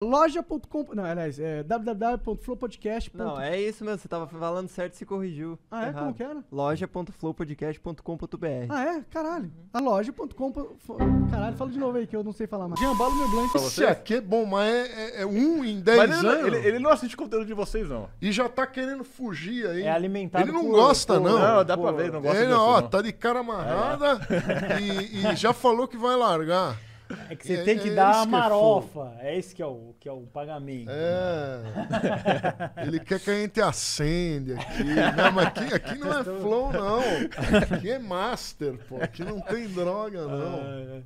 Loja.com. Não, aliás, é www.flowpodcast.com. Não, é isso mesmo, você tava falando certo e se corrigiu. Ah, é? Errado. Como que era? Loja.flowpodcast.com.br. Ah, é? Caralho. A loja.com. Caralho, fala de novo aí que eu não sei falar mais. Jambalo meu blanco. Isso aqui é bom, mas é, é- é um em dez ele, não- anos. ele- ele não assiste conteúdo de vocês, não. E já tá querendo fugir aí. É alimentado Ele não por- gosta, por- não. Não, dá pra ver, não gosta Ele, disso, ó, não. tá de cara amarrada é. e, e já falou que vai largar. É que você é, tem que é dar a é marofa. É, é esse que é o, que é o pagamento. É. Né? Ele quer que a gente acende aqui. Não, mas aqui, aqui não é flow, não. Aqui é master, pô. Aqui não tem droga, ah, não.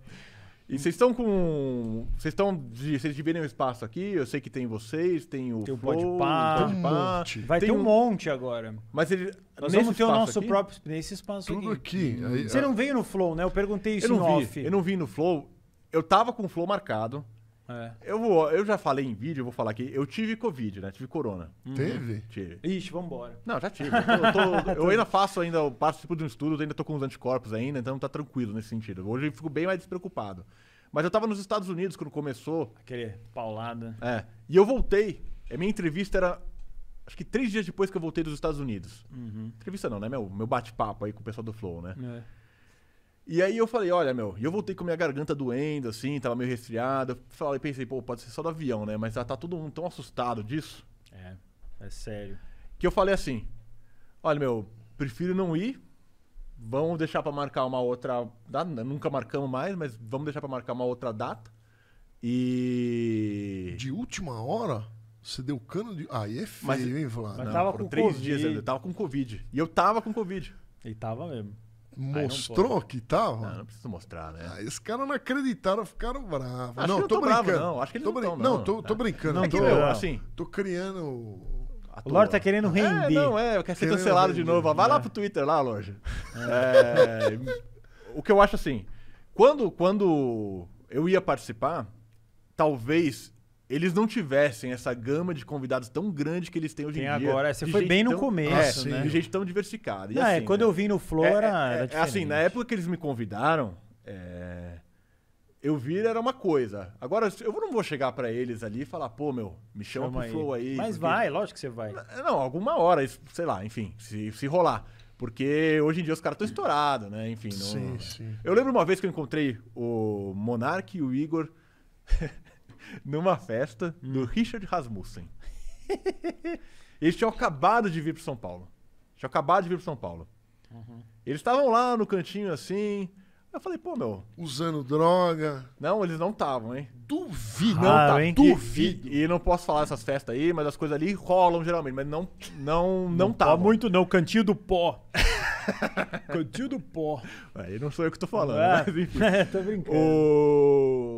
E vocês estão com. Vocês estão. Vocês dividem o espaço aqui. Eu sei que tem vocês, tem o. Tem o Podpah. Um monte. Vai tem ter um, monte agora. Mas ele. Nós vamos ter o nosso aqui? próprio. Nesse espaço Tudo aqui. aqui. Você não veio no Flow, né? Eu perguntei isso eu não no vi, off. Eu não vim no Flow eu tava com o flow marcado. É. Eu, vou, eu já falei em vídeo, eu vou falar aqui. Eu tive Covid, né? Tive corona. Uhum. Teve? Tive. Ixi, vambora. Não, já tive. Eu, tô- eu ainda faço ainda, participo de um estudo, ainda tô com os anticorpos ainda, então tá tranquilo nesse sentido. Hoje eu fico bem mais despreocupado. Mas eu tava nos Estados Unidos quando começou. Aquele paulada. É. E eu voltei. A minha entrevista era. Acho que três dias depois que eu voltei dos Estados Unidos. Uhum. Entrevista não, né? Meu, meu bate-papo aí com o pessoal do Flow, né? É. E aí eu falei, olha, meu, e eu voltei com minha garganta doendo, assim, tava meio resfriado. Falei, pensei, pô, pode ser só do avião, né? Mas já tá, tá todo mundo tão assustado disso. É, é sério. Que eu falei assim, olha, meu, prefiro não ir. Vamos deixar para marcar uma outra data. Né? Nunca marcamos mais, mas vamos deixar para marcar uma outra data. E. De última hora? Você deu cano de. Ah, aí ah, é feio, mas, hein, Vlad? Mas não, tava com três COVID. dias, eu tava com Covid. E eu tava com Covid. E tava mesmo mostrou que tava? Não, não preciso mostrar, né? Ah, caras não acreditaram, ficaram bravos. não, tô, tô tá brincando. Bravo, não. Acho que eles tô não, não. não tô, tô é. brincando. É que, tô, meu, assim, tô criando o Lorde tá querendo é, render. É, não, é, quer ser cancelado de novo. Ah, vai é. lá pro Twitter, lá, Lorde. É. o que eu acho assim, quando, quando eu ia participar, talvez eles não tivessem essa gama de convidados tão grande que eles têm hoje em dia. agora, é, você foi bem tão, no começo, é, né? De gente tão diversificada. E não, é, assim, é, quando né? eu vim no Flow é, era, era Assim, na época que eles me convidaram, eu vir era uma coisa. Agora, eu não vou chegar para eles ali e falar, pô, meu, me chama, chama pro aí. Flow aí. Mas porque... vai, lógico que você vai. Não, alguma hora, sei lá, enfim, se, se rolar. Porque hoje em dia os caras estão estourados, né? Enfim. Não... Sim, sim. Eu lembro uma vez que eu encontrei o Monark e o Igor. numa festa do hum. Richard Rasmussen. Eles tinham acabado de vir para São Paulo. Tinham acabado de vir para São Paulo. Uhum. Eles estavam lá no cantinho assim. Eu falei, pô, meu. Usando droga. Não, eles não estavam, hein? Duvido. Não, ah, tá, hein, duvido. E, não posso falar essas festas aí, mas as coisas ali rolam geralmente, mas não não não, não tá muito não, cantinho do pó. cantinho do pó. Aí não sou eu que tô falando, ah, né? mas enfim. É, tô brincando. O